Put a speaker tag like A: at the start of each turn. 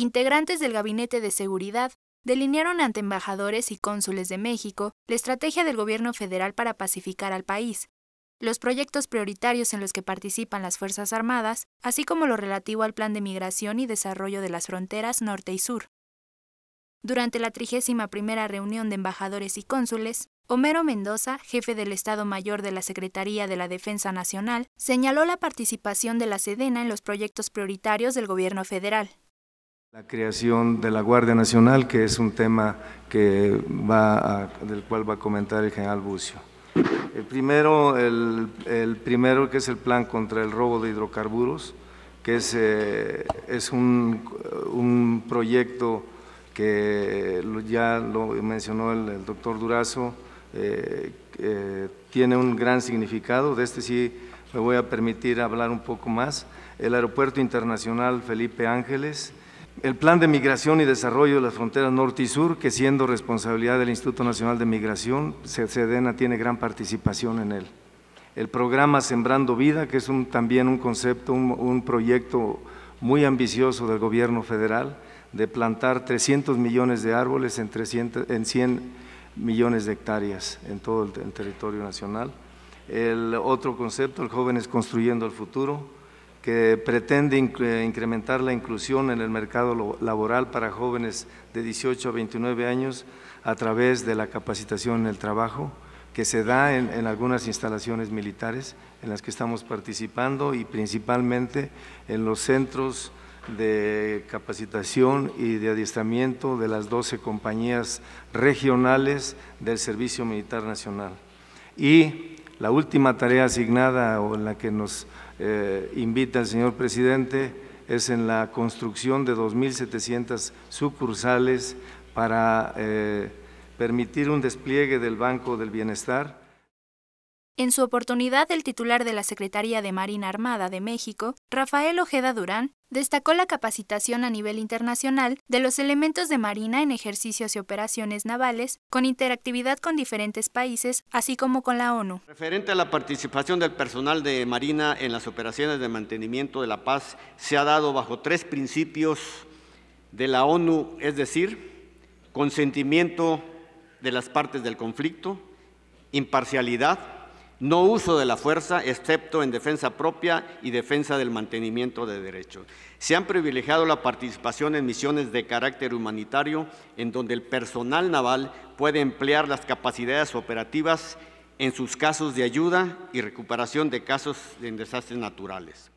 A: Integrantes del Gabinete de Seguridad delinearon ante embajadores y cónsules de México la estrategia del gobierno federal para pacificar al país, los proyectos prioritarios en los que participan las Fuerzas Armadas, así como lo relativo al plan de migración y desarrollo de las fronteras norte y sur. Durante la 31 reunión de embajadores y cónsules, Homero Mendoza, jefe del Estado Mayor de la Secretaría de la Defensa Nacional, señaló la participación de la Sedena en los proyectos prioritarios del gobierno federal,
B: la creación de la Guardia Nacional, que es un tema que va del cual va a comentar el general Bucio. El primero, el, primero que es el plan contra el robo de hidrocarburos, que es, eh, un, proyecto que ya lo mencionó el, doctor Durazo, eh, eh, tiene un gran significado, de este sí me voy a permitir hablar un poco más. El Aeropuerto Internacional Felipe Ángeles, el Plan de Migración y Desarrollo de las Fronteras Norte y Sur, que siendo responsabilidad del Instituto Nacional de Migración, SEDENA tiene gran participación en él. El programa Sembrando Vida, que es también un concepto, un, proyecto muy ambicioso del gobierno federal, de plantar 300 millones de árboles en, 100 millones de hectáreas en todo el, el, territorio nacional. El otro concepto, el Jóvenes Construyendo el Futuro, que pretende incrementar la inclusión en el mercado laboral para jóvenes de 18 a 29 años a través de la capacitación en el trabajo que se da en, algunas instalaciones militares en las que estamos participando y principalmente en los centros de capacitación y de adiestramiento de las 12 compañías regionales del Servicio Militar Nacional. Y la última tarea asignada o en la que nos eh, invita el señor presidente es en la construcción de 2.700 sucursales para eh, permitir un despliegue del Banco del Bienestar
A: en su oportunidad, el titular de la Secretaría de Marina Armada de México, Rafael Ojeda Durán, destacó la capacitación a nivel internacional de los elementos de Marina en ejercicios y operaciones navales, con interactividad con diferentes países, así como con la ONU.
C: Referente a la participación del personal de Marina en las operaciones de mantenimiento de la paz, se ha dado bajo tres principios de la ONU, es decir, consentimiento de las partes del conflicto, imparcialidad, no uso de la fuerza, excepto en defensa propia y defensa del mantenimiento de derechos. Se han privilegiado la participación en misiones de carácter humanitario, en donde el personal naval puede emplear las capacidades operativas en sus casos de ayuda y recuperación de casos en desastres naturales.